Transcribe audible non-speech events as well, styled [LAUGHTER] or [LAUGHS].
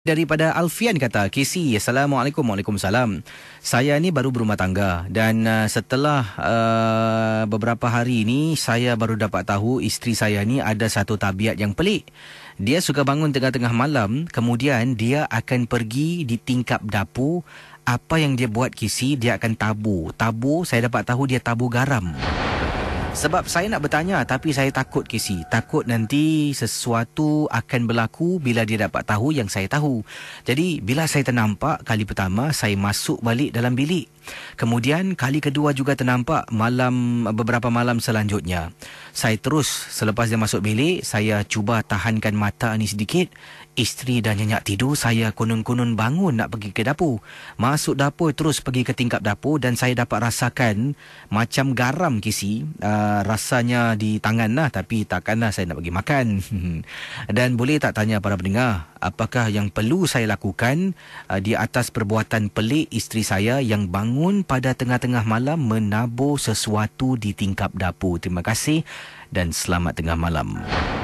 daripada Alfian kata KC assalamualaikum Waalaikumsalam saya ni baru berumah tangga dan uh, setelah uh, beberapa hari ni saya baru dapat tahu isteri saya ni ada satu tabiat yang pelik dia suka bangun tengah-tengah malam kemudian dia akan pergi di tingkap dapur apa yang dia buat KC dia akan tabu tabu saya dapat tahu dia tabu garam sebab saya nak bertanya tapi saya takut KC. Takut nanti sesuatu akan berlaku bila dia dapat tahu yang saya tahu. Jadi bila saya ternampak kali pertama saya masuk balik dalam bilik. Kemudian kali kedua juga ternampak malam beberapa malam selanjutnya. Saya terus selepas dia masuk bilik saya cuba tahankan mata ni sedikit. Isteri dah nyenyak tidur saya konon-konon bangun nak pergi ke dapur. Masuk dapur terus pergi ke tingkap dapur dan saya dapat rasakan macam garam kisi. Uh, Uh, rasanya di tangan lah tapi takkan lah saya nak bagi makan. [LAUGHS] Dan boleh tak tanya para pendengar apakah yang perlu saya lakukan uh, di atas perbuatan pelik isteri saya yang bangun pada tengah-tengah malam menabur sesuatu di tingkap dapur. Terima kasih dan selamat tengah malam.